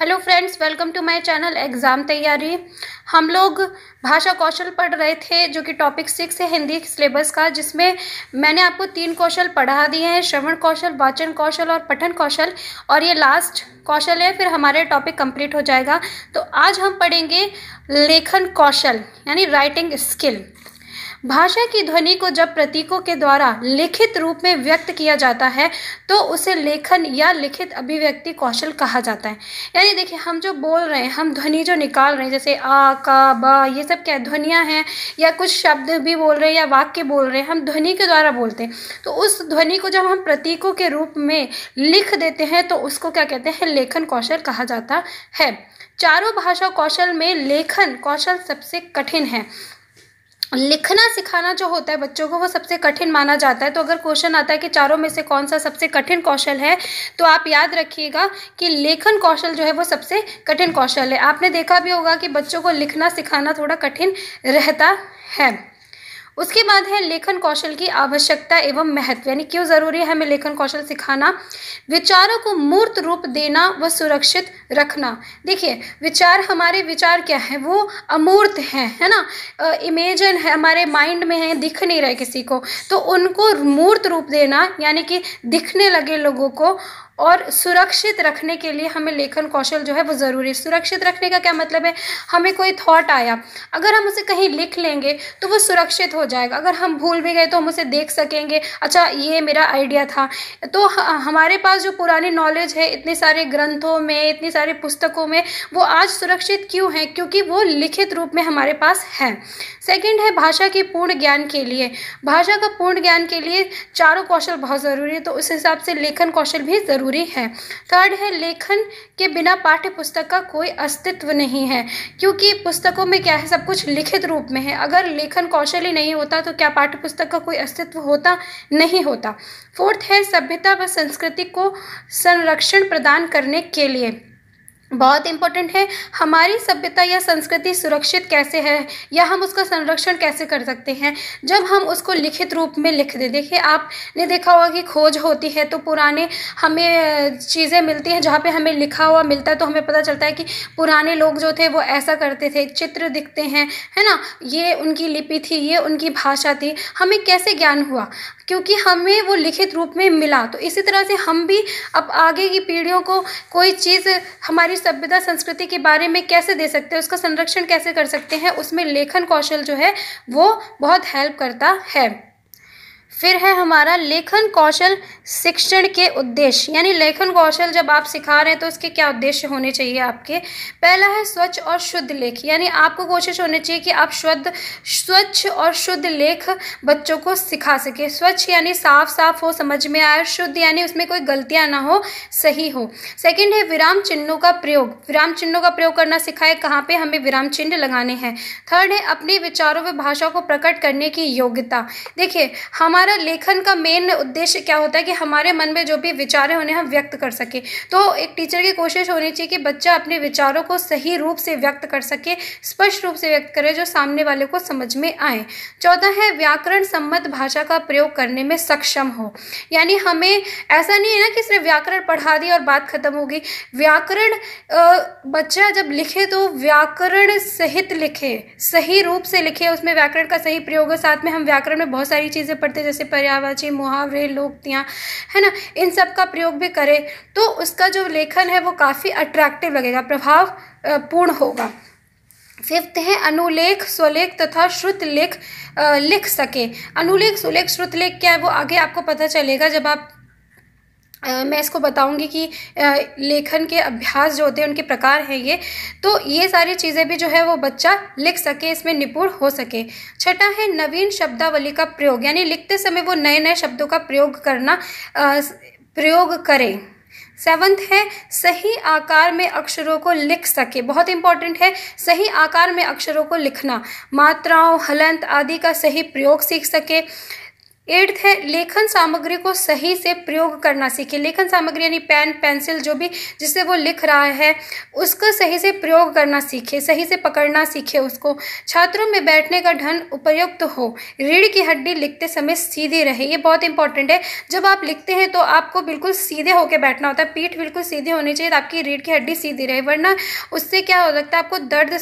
hello friends welcome to my channel exam तैयारी हम लोग भाषा कौशल पढ़ रहे थे जो कि टॉपिक सिक्स है हिंदी सिलेबस का जिसमें मैंने आपको तीन कौशल पढ़ा दिए हैं श्रवण कौशल वाचन कौशल और पठन कौशल और ये लास्ट कौशल है फिर हमारे टॉपिक कंप्लीट हो जाएगा तो आज हम पढ़ेंगे लेखन कौशल यानी राइटिंग स्किल भाषा की ध्वनि को जब प्रतीकों के द्वारा लिखित रूप में व्यक्त किया जाता है तो उसे लेखन या लिखित अभिव्यक्ति कौशल कहा जाता है यानी देखिए हम जो बोल रहे हैं हम ध्वनि जो निकाल रहे हैं जैसे आ का बा ये सब क्या ध्वनियाँ हैं या कुछ शब्द भी बोल रहे हैं या वाक्य बोल रहे हैं हम ध्वनि के द्वारा बोलते हैं तो उस ध्वनि को जब हम प्रतीकों के रूप में लिख देते हैं तो उसको क्या कहते हैं लेखन कौशल कहा जाता है चारों भाषा कौशल में लेखन कौशल सबसे कठिन है लिखना सिखाना जो होता है बच्चों को वो सबसे कठिन माना जाता है तो अगर क्वेश्चन आता है कि चारों में से कौन सा सबसे कठिन कौशल है तो आप याद रखिएगा कि लेखन कौशल जो है वो सबसे कठिन कौशल है आपने देखा भी होगा कि बच्चों को लिखना सिखाना थोड़ा कठिन रहता है उसके बाद है लेखन कौशल की आवश्यकता एवं महत्व यानी क्यों ज़रूरी है हमें लेखन कौशल सिखाना विचारों को मूर्त रूप देना व सुरक्षित रखना देखिए विचार हमारे विचार क्या है वो अमूर्त है है ना इमेजन है हमारे माइंड में है दिख नहीं रहे किसी को तो उनको मूर्त रूप देना यानी कि दिखने लगे लोगों को और सुरक्षित रखने के लिए हमें लेखन कौशल जो है वो ज़रूरी है सुरक्षित रखने का क्या मतलब है हमें कोई थॉट आया अगर हम उसे कहीं लिख लेंगे तो वो सुरक्षित हो जाएगा अगर हम भूल भी गए तो हम उसे देख सकेंगे अच्छा ये मेरा आइडिया था तो हमारे पास जो पुरानी नॉलेज है इतने सारे ग्रंथों में इतनी सारी पुस्तकों में वो आज सुरक्षित क्यों है क्योंकि वो लिखित रूप में हमारे पास है सेकेंड है भाषा की पूर्ण ज्ञान के लिए भाषा का पूर्ण ज्ञान के लिए चारों कौशल बहुत ज़रूरी है तो उस हिसाब से लेखन कौशल भी ज़रूरी अधूरी है थर्ड है लेखन के बिना पाठ्य पुस्तक का कोई अस्तित्व नहीं है क्योंकि पुस्तकों में क्या है सब कुछ लिखित रूप में है अगर लेखन कौशल ही नहीं होता तो क्या पाठ्य पुस्तक का कोई अस्तित्व होता नहीं होता फोर्थ है सभ्यता व संस्कृति को संरक्षण प्रदान करने के लिए बहुत इम्पोर्टेंट है हमारी सभ्यता या संस्कृति सुरक्षित कैसे है या हम उसका संरक्षण कैसे कर सकते हैं जब हम उसको लिखित रूप में लिख दें देखिए आपने देखा होगा कि खोज होती है तो पुराने हमें चीज़ें मिलती हैं जहाँ पे हमें लिखा हुआ मिलता है तो हमें पता चलता है कि पुराने लोग जो थे वो ऐसा करते थे चित्र दिखते हैं है ना ये उनकी लिपि थी ये उनकी भाषा थी हमें कैसे ज्ञान हुआ क्योंकि हमें वो लिखित रूप में मिला तो इसी तरह से हम भी अब आगे की पीढ़ियों को कोई चीज़ हमारी सभ्यता संस्कृति के बारे में कैसे दे सकते हैं उसका संरक्षण कैसे कर सकते हैं उसमें लेखन कौशल जो है वो बहुत हेल्प करता है फिर है हमारा लेखन कौशल शिक्षण के उद्देश्य यानी लेखन कौशल जब आप सिखा रहे हैं तो उसके क्या उद्देश्य होने चाहिए आपके पहला है स्वच्छ और शुद्ध लेख यानी आपको कोशिश होनी चाहिए कि आप शुद्ध स्वच्छ और शुद्ध लेख बच्चों को सिखा सके स्वच्छ यानी साफ साफ हो समझ में आए शुद्ध यानी उसमें कोई गलतियाँ ना हो सही हो सेकेंड है विराम चिन्हों का प्रयोग विराम चिन्हों का प्रयोग करना सिखाए कहाँ पर हमें विराम चिन्ह लगाने हैं थर्ड है अपने विचारों व भाषा को प्रकट करने की योग्यता देखिए हमारे हमारा लेखन का मेन उद्देश्य क्या होता है कि हमारे मन में जो भी विचार हैं उन्हें हम व्यक्त कर सकें तो एक टीचर की कोशिश होनी चाहिए कि बच्चा अपने विचारों को सही रूप से व्यक्त कर सके स्पष्ट रूप से व्यक्त करे जो सामने वाले को समझ में आए चौथा है व्याकरण सम्मत भाषा का प्रयोग करने में सक्षम हो यानी हमें ऐसा नहीं है ना कि सिर्फ व्याकरण पढ़ा दी और बात खत्म हो गई व्याकरण बच्चा जब लिखे तो व्याकरण सहित लिखे सही रूप से लिखे उसमें व्याकरण का सही प्रयोग है साथ में हम व्याकरण में बहुत सारी चीज़ें पढ़ते जैसे जैसे पर्यावाची मुहावरे लोकतियाँ है ना इन सब का प्रयोग भी करें तो उसका जो लेखन है वो काफ़ी अट्रैक्टिव लगेगा प्रभाव पूर्ण होगा फिफ्थ है अनुलेख स्वलेख तथा श्रुत लेख लिख सके अनुलेख सुलेख श्रुत लेख क्या है वो आगे आपको पता चलेगा जब आप मैं इसको बताऊंगी कि लेखन के अभ्यास जो होते हैं उनके प्रकार हैं ये तो ये सारी चीज़ें भी जो है वो बच्चा लिख सके इसमें निपुण हो सके छठा है नवीन शब्दावली का प्रयोग यानी लिखते समय वो नए नए शब्दों का प्रयोग करना प्रयोग करें सेवन्थ है सही आकार में अक्षरों को लिख सके बहुत इंपॉर्टेंट है सही आकार में अक्षरों को लिखना मात्राओं हलंत आदि का सही प्रयोग सीख सके एट्थ है लेखन सामग्री को सही से प्रयोग करना सीखे लेखन सामग्री यानी पेन पेंसिल जो भी जिससे वो लिख रहा है उसका सही से प्रयोग करना सीखे सही से पकड़ना सीखे उसको छात्रों में बैठने का ढंग उपयुक्त हो रीढ़ की हड्डी लिखते समय सीधी रहे ये बहुत इंपॉर्टेंट है जब आप लिखते हैं तो आपको बिल्कुल सीधे होकर बैठना होता है पीठ बिल्कुल सीधी होनी चाहिए आपकी रीढ़ की हड्डी सीधी रहे वरना उससे क्या हो सकता है आपको दर्द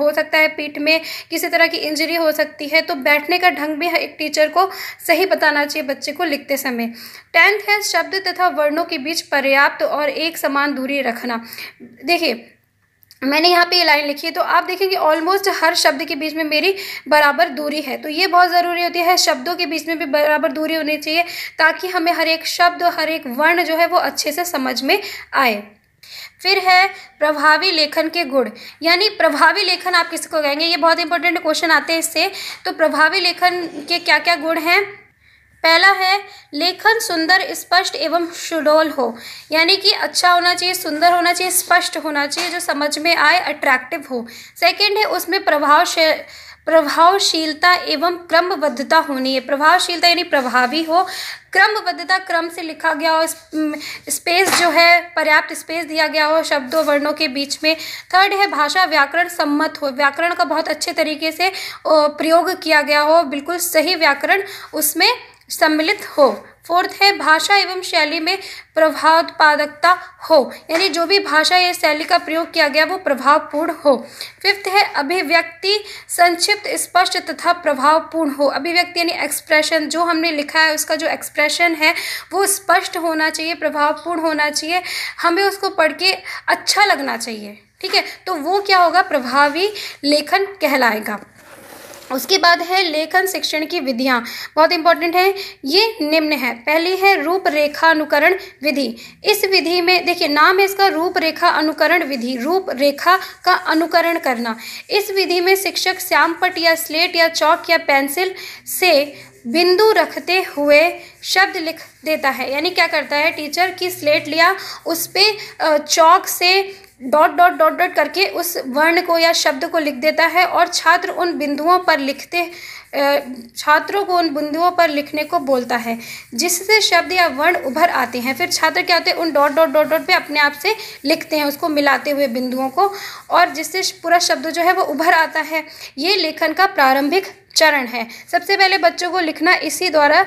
हो सकता है पीठ में किसी तरह की इंजरी हो सकती है तो बैठने का ढंग भी एक टीचर को सही नहीं बताना चाहिए बच्चे को लिखते समय टेंथ है शब्द तथा वर्णों के बीच पर्याप्त और एक समान दूरी रखना देखिए मैंने यहाँ पे ये लाइन लिखी है तो आप देखेंगे ऑलमोस्ट हर शब्द के बीच में मेरी बराबर दूरी है तो ये बहुत ज़रूरी होती है शब्दों के बीच में भी बराबर दूरी होनी चाहिए ताकि हमें हर एक शब्द हर एक वर्ण जो है वो अच्छे से समझ में आए फिर है प्रभावी लेखन के गुण यानी प्रभावी लेखन आप किसको कहेंगे ये बहुत इंपॉर्टेंट क्वेश्चन आते हैं इससे तो प्रभावी लेखन के क्या क्या गुण हैं पहला है लेखन सुंदर स्पष्ट एवं सुडोल हो यानी कि अच्छा होना चाहिए सुंदर होना चाहिए स्पष्ट होना चाहिए जो समझ में आए अट्रैक्टिव हो सेकेंड है उसमें प्रभावशील प्रभावशीलता एवं क्रमबद्धता होनी है प्रभावशीलता यानी प्रभावी हो क्रमबद्धता क्रम से लिखा गया हो स्पेस जो है पर्याप्त स्पेस दिया गया हो शब्दों वर्णों के बीच में थर्ड है भाषा व्याकरण सम्मत हो व्याकरण का बहुत अच्छे तरीके से प्रयोग किया गया हो बिल्कुल सही व्याकरण उसमें सम्मिलित हो फोर्थ है भाषा एवं शैली में प्रभावोत्पादकता हो यानी जो भी भाषा या शैली का प्रयोग किया गया वो प्रभावपूर्ण हो फिफ्थ है अभिव्यक्ति संक्षिप्त स्पष्ट तथा प्रभावपूर्ण हो अभिव्यक्ति यानी एक्सप्रेशन जो हमने लिखा है उसका जो एक्सप्रेशन है वो स्पष्ट होना चाहिए प्रभावपूर्ण होना चाहिए हमें उसको पढ़ के अच्छा लगना चाहिए ठीक है तो वो क्या होगा प्रभावी लेखन कहलाएगा उसके बाद है लेखन शिक्षण की विधियाँ बहुत इंपॉर्टेंट है ये निम्न है पहली है रूप रेखा अनुकरण विधि इस विधि में देखिए नाम है इसका रूपरेखा अनुकरण विधि रूप रेखा का अनुकरण करना इस विधि में शिक्षक श्यामपट या स्लेट या चौक या पेंसिल से बिंदु रखते हुए शब्द लिख देता है यानी क्या करता है टीचर की स्लेट लिया उस पर चौक से डॉट डॉट डॉट डॉट करके उस वर्ण को या शब्द को लिख देता है और छात्र उन बिंदुओं पर लिखते छात्रों को उन बिंदुओं पर लिखने को बोलता है जिससे शब्द या वर्ण उभर आते हैं फिर छात्र क्या होते हैं उन डॉट डॉट डॉट डॉट पे अपने आप से लिखते हैं उसको मिलाते हुए बिंदुओं को और जिससे पूरा शब्द जो है वो उभर आता है ये लेखन का प्रारंभिक चरण है सबसे पहले बच्चों को लिखना इसी द्वारा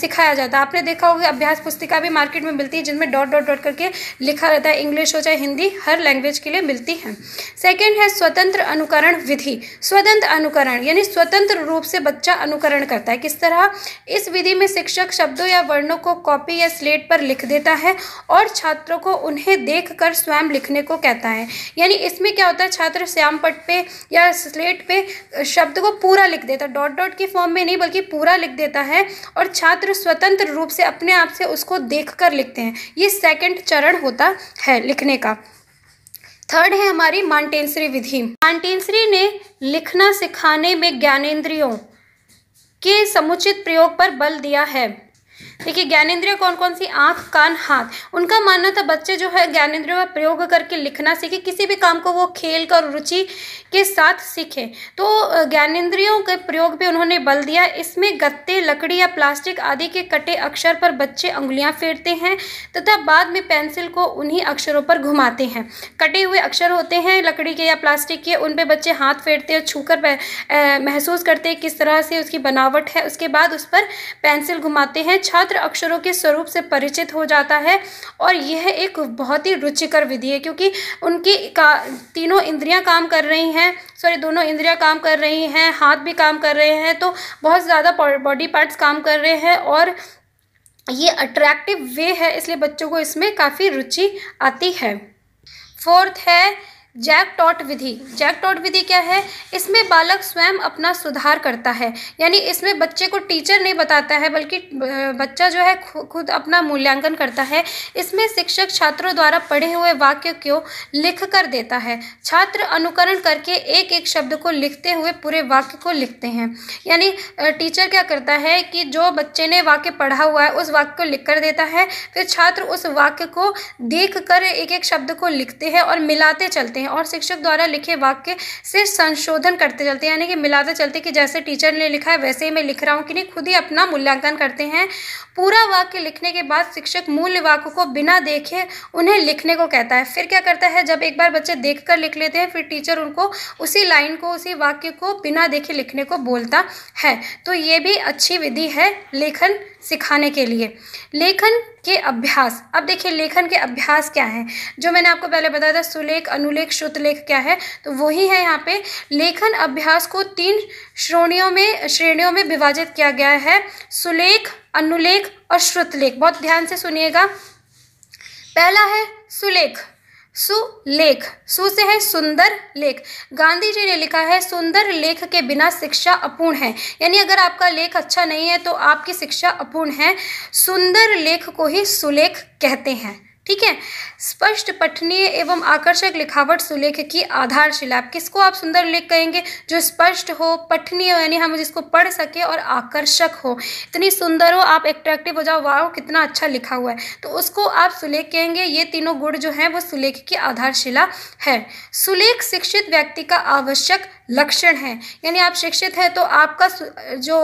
सिखाया जाता है आपने देखा होगा अभ्यास पुस्तिका भी मार्केट में मिलती है जिनमें डॉट डॉट डॉट करके लिखा रहता है इंग्लिश हो चाहे हिंदी हर लैंग्वेज के लिए मिलती है सेकेंड है स्वतंत्र अनुकरण विधि स्वतंत्र अनुकरण यानी स्वतंत्र रूप से बच्चा अनुकरण करता है किस तरह इस विधि में शिक्षक शब्दों या वर्णों को कॉपी या स्लेट पर लिख देता है और छात्रों को उन्हें देख कर स्वयं लिखने को कहता है यानी इसमें क्या होता है छात्र श्यामपट पे या स्लेट पे शब्द को पूरा लिख देता देता डॉट डॉट की फॉर्म में नहीं बल्कि पूरा लिख देता है और छात्र स्वतंत्र रूप से अपने आप से उसको देख कर लिखते हैं ये सेकेंड चरण होता है लिखने का थर्ड है हमारी मांटेंसरी विधि मांटेंसरी ने लिखना सिखाने में ज्ञानेन्द्रियों के समुचित प्रयोग पर बल दिया है देखिए ज्ञानेन्द्रिय कौन कौन सी आँख कान हाथ उनका मानना था बच्चे जो है ज्ञानेन्द्रियों का प्रयोग करके लिखना सीखे किसी भी काम को वो खेल कर रुचि के साथ सीखें तो ज्ञानेन्द्रियों के प्रयोग पर उन्होंने बल दिया इसमें गत्ते लकड़ी या प्लास्टिक आदि के कटे अक्षर पर बच्चे उंगलियाँ फेरते हैं तथा बाद में पेंसिल को उन्हीं अक्षरों पर घुमाते हैं कटे हुए अक्षर होते हैं लकड़ी के या प्लास्टिक के उन पर बच्चे हाथ फेरते हैं छूकर महसूस करते हैं किस तरह से उसकी बनावट है उसके बाद उस पर पेंसिल घुमाते हैं छात्र छात्र अक्षरों के स्वरूप से परिचित हो जाता है और यह एक बहुत ही रुचिकर विधि है क्योंकि उनकी का तीनों इंद्रियां काम कर रही हैं सॉरी दोनों इंद्रियां काम कर रही हैं हाथ भी काम कर रहे हैं तो बहुत ज़्यादा बॉडी पार्ट्स काम कर रहे हैं और ये अट्रैक्टिव वे है इसलिए बच्चों को इसमें काफ़ी रुचि आती है फोर्थ है जैक टॉट विधि जैक टॉट विधि क्या है इसमें बालक स्वयं अपना सुधार करता है यानी इसमें बच्चे को टीचर नहीं बताता है बल्कि बच्चा जो है खुद अपना मूल्यांकन करता है इसमें शिक्षक छात्रों द्वारा पढ़े हुए वाक्य को लिख कर देता है छात्र अनुकरण करके एक एक शब्द को लिखते हुए पूरे वाक्य को लिखते हैं यानी टीचर क्या करता है कि जो बच्चे ने वाक्य पढ़ा हुआ है उस वाक्य को लिख कर देता है फिर छात्र उस वाक्य को देख कर एक एक शब्द को लिखते हैं और मिलाते चलते हैं हैं और शिक्षक द्वारा लिखे वाक्य से संशोधन करते चलते यानी कि मिलाते चलते कि जैसे टीचर ने लिखा है वैसे ही मैं लिख रहा हूँ कि नहीं खुद ही अपना मूल्यांकन करते हैं पूरा वाक्य लिखने के बाद शिक्षक मूल वाक्य को बिना देखे उन्हें लिखने को कहता है फिर क्या करता है जब एक बार बच्चे देख लिख लेते हैं फिर टीचर उनको उसी लाइन को उसी वाक्य को बिना देखे लिखने को बोलता है तो ये भी अच्छी विधि है लेखन सिखाने के लिए लेखन के अभ्यास अब देखिए लेखन के अभ्यास क्या है जो मैंने आपको पहले बताया था सुलेख अनुलेख श्रुतलेख क्या है तो वही है यहाँ पे लेखन अभ्यास को तीन श्रोणियों में श्रेणियों में विभाजित किया गया है सुलेख अनुलेख और श्रुतलेख बहुत ध्यान से सुनिएगा पहला है सुलेख सुलेख सु से है सुंदर लेख गांधी जी ने लिखा है सुंदर लेख के बिना शिक्षा अपूर्ण है यानी अगर आपका लेख अच्छा नहीं है तो आपकी शिक्षा अपूर्ण है सुंदर लेख को ही सुलेख कहते हैं ठीक है स्पष्ट पठनीय एवं आकर्षक लिखावट सुलेख की आधारशिला किसको आप सुंदर लेख कहेंगे जो स्पष्ट हो पठनीय यानी हम जिसको पढ़ सके और आकर्षक हो इतनी सुंदर हो आप एट्रैक्टिव हो जाओ वाह कितना अच्छा लिखा हुआ है तो उसको आप सुलेख कहेंगे ये तीनों गुण जो हैं वो सुलेख की आधारशिला है सुलेख शिक्षित व्यक्ति का आवश्यक लक्षण हैं यानी आप शिक्षित हैं तो आपका जो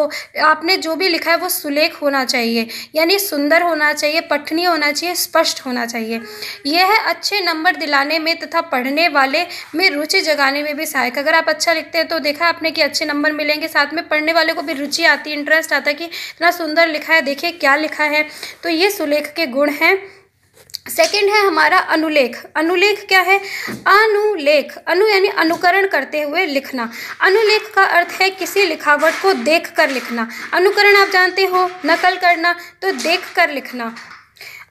आपने जो भी लिखा है वो सुलेख होना चाहिए यानी सुंदर होना चाहिए पठनीय होना चाहिए स्पष्ट होना चाहिए यह है अच्छे नंबर दिलाने में तथा पढ़ने वाले में रुचि जगाने में भी सहायक अगर आप अच्छा लिखते हैं तो देखा आपने कि अच्छे नंबर मिलेंगे साथ में पढ़ने वाले को भी रुचि आती है इंटरेस्ट आता है कि इतना सुंदर लिखा है देखिए क्या लिखा है तो ये सुलेख के गुण हैं सेकेंड है हमारा अनुलेख अनुलेख क्या है अनुलेख अनु यानी अनुकरण करते हुए लिखना अनुलेख का अर्थ है किसी लिखावट को देख कर लिखना अनुकरण आप जानते हो नकल करना तो देख कर लिखना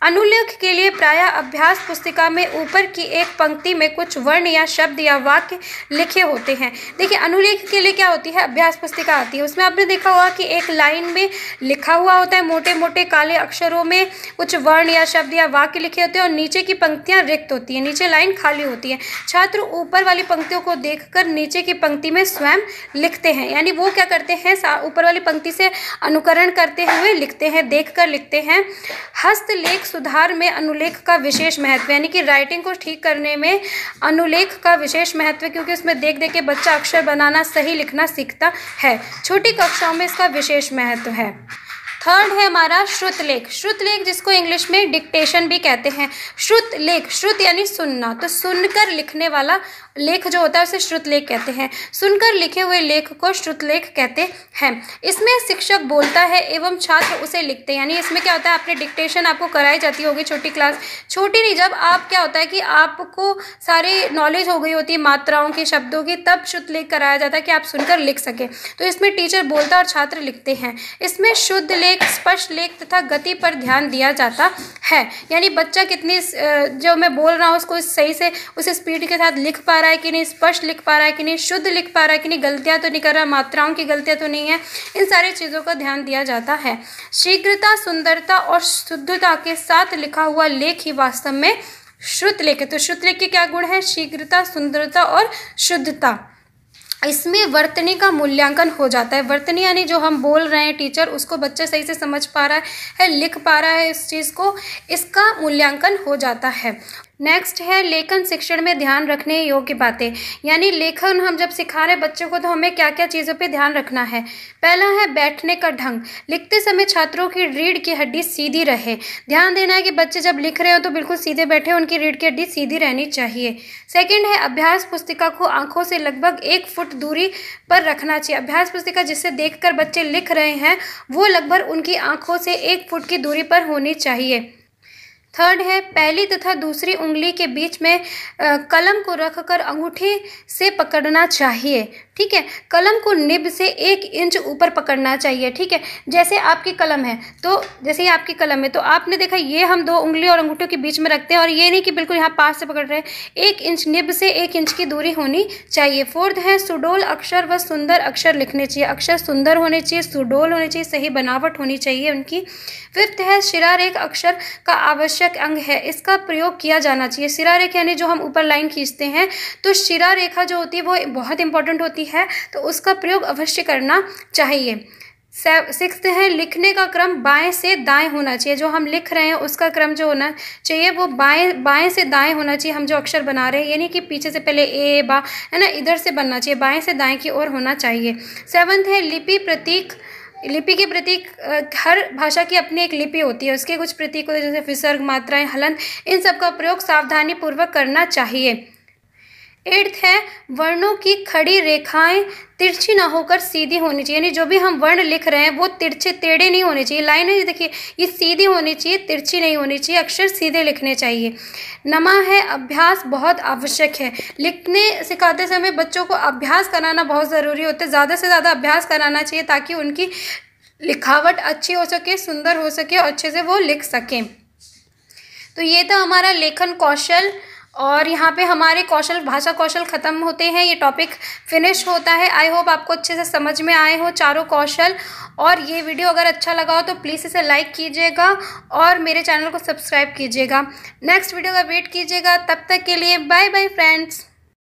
अनुलेख के लिए प्राय अभ्यास पुस्तिका में ऊपर की एक पंक्ति में कुछ वर्ण या शब्द या वाक्य लिखे होते हैं देखिए अनुलेख के लिए क्या होती है अभ्यास पुस्तिका आती है उसमें आपने देखा होगा कि एक लाइन में लिखा हुआ होता है मोटे मोटे काले अक्षरों में कुछ वर्ण या शब्द या वाक्य लिखे होते हैं और नीचे की पंक्तियाँ रिक्त होती हैं नीचे लाइन खाली होती है छात्र ऊपर वाली पंक्तियों को देख नीचे की पंक्ति में स्वयं लिखते हैं यानी वो क्या करते हैं ऊपर वाली पंक्ति से अनुकरण करते हुए लिखते हैं देख लिखते हैं हस्तलेख सुधार में अनुलेख का विशेष महत्व यानी कि राइटिंग को ठीक करने में अनुलेख का विशेष महत्व क्योंकि उसमें देख देख के बच्चा अक्षर बनाना सही लिखना सीखता है छोटी कक्षाओं में इसका विशेष महत्व है थर्ड है हमारा श्रुत लेख श्रुत लेख जिसको इंग्लिश में डिक्टेशन भी कहते हैं श्रुत लेख श्रुत यानी सुनना तो सुनकर लिखने वाला लेख जो होता है उसे श्रुत लेख कहते हैं सुनकर लिखे हुए लेख को श्रुत लेख कहते हैं इसमें शिक्षक बोलता है एवं छात्र उसे लिखते हैं यानी इसमें क्या होता है आपने डिक्टेशन आपको कराई जाती होगी छोटी क्लास छोटी नहीं जब आप क्या होता है कि आपको सारी नॉलेज हो गई होती है मात्राओं की शब्दों की तब श्रुत लेख कराया जाता है कि आप सुनकर लिख सकें तो इसमें टीचर बोलता और छात्र लिखते हैं इसमें शुद्ध लेख एक स्पष्ट लेख तथा गति पर ध्यान दिया जाता है यानी बच्चा कितनी जो मैं बोल रहा हूँ उसको सही से उस स्पीड के साथ लिख पा रहा है कि नहीं स्पष्ट लिख पा रहा है कि नहीं शुद्ध लिख पा रहा है कि नहीं गलतियाँ तो नहीं कर रहा मात्राओं की गलतियाँ तो नहीं है इन सारी चीज़ों का ध्यान दिया जाता है शीघ्रता सुंदरता और शुद्धता के साथ लिखा हुआ लेख ही वास्तव में श्रुत लेख है तो श्रुत लेख के क्या गुण है शीघ्रता सुंदरता और शुद्धता इसमें वर्तनी का मूल्यांकन हो जाता है वर्तनी यानी जो हम बोल रहे हैं टीचर उसको बच्चा सही से समझ पा रहा है लिख पा रहा है इस चीज़ को इसका मूल्यांकन हो जाता है नेक्स्ट है लेखन शिक्षण में ध्यान रखने योग्य बातें यानी लेखन हम जब सिखा रहे बच्चों को तो हमें क्या क्या चीज़ों पे ध्यान रखना है पहला है बैठने का ढंग लिखते समय छात्रों की रीढ़ की हड्डी सीधी रहे ध्यान देना है कि बच्चे जब लिख रहे हो तो बिल्कुल सीधे बैठे उनकी रीढ़ की हड्डी सीधी रहनी चाहिए सेकेंड है अभ्यास पुस्तिका को आँखों से लगभग एक फुट दूरी पर रखना चाहिए अभ्यास पुस्तिका जिससे देख बच्चे लिख रहे हैं वो लगभग उनकी आँखों से एक फुट की दूरी पर होनी चाहिए थर्ड है पहली तथा दूसरी उंगली के बीच में कलम को रखकर अंगूठी से पकड़ना चाहिए ठीक है कलम को निब से एक इंच ऊपर पकड़ना चाहिए ठीक है जैसे आपकी कलम है तो जैसे ही आपकी कलम है तो आपने देखा ये हम दो उंगली और अंगूठों के बीच में रखते हैं और ये नहीं कि बिल्कुल यहाँ पास से पकड़ रहे हैं एक इंच निब से एक इंच की दूरी होनी चाहिए फोर्थ है सुडोल अक्षर व सुंदर अक्षर लिखने चाहिए अक्षर सुंदर होने चाहिए सुडोल होने चाहिए सही बनावट होनी चाहिए उनकी फिफ्थ है शिरारेख अक्षर का आवश्यक अंग है इसका प्रयोग किया जाना चाहिए शिरारेख यानी जो हम ऊपर लाइन खींचते हैं तो शिरा रेखा जो होती है वो बहुत इंपॉर्टेंट होती है होती है तो उसका प्रयोग अवश्य करना चाहिए सिक्स है लिखने का क्रम बाएं से दाएं होना चाहिए जो हम लिख रहे हैं उसका क्रम जो होना चाहिए वो बाएं बाएं से दाएं होना चाहिए हम जो अक्षर बना रहे हैं यानी कि पीछे से पहले ए बा है ना इधर से बनना चाहिए बाएं से दाएं की ओर होना चाहिए सेवन्थ है लिपि प्रतीक लिपि के प्रतीक हर भाषा की अपनी एक लिपि होती है उसके कुछ प्रतीक होते हैं जैसे विसर्ग मात्राएं हलन इन सब का प्रयोग सावधानी पूर्वक करना चाहिए एट्थ है वर्णों की खड़ी रेखाएं तिरछी ना होकर सीधी होनी चाहिए यानी जो भी हम वर्ण लिख रहे हैं वो तिरछे टेढ़े नहीं होने चाहिए लाइन है देखिए ये सीधी होनी चाहिए तिरछी नहीं होनी चाहिए अक्षर सीधे लिखने चाहिए नमा है अभ्यास बहुत आवश्यक है लिखने सिखाते समय बच्चों को अभ्यास कराना बहुत ज़रूरी होता है ज़्यादा से ज़्यादा अभ्यास कराना चाहिए ताकि उनकी लिखावट अच्छी हो सके सुंदर हो सके और अच्छे से वो लिख सकें तो ये था हमारा लेखन कौशल और यहाँ पे हमारे कौशल भाषा कौशल ख़त्म होते हैं ये टॉपिक फिनिश होता है आई होप आपको अच्छे से समझ में आए हो चारों कौशल और ये वीडियो अगर अच्छा लगा हो तो प्लीज़ इसे लाइक कीजिएगा और मेरे चैनल को सब्सक्राइब कीजिएगा नेक्स्ट वीडियो का वेट कीजिएगा तब तक के लिए बाय बाय फ्रेंड्स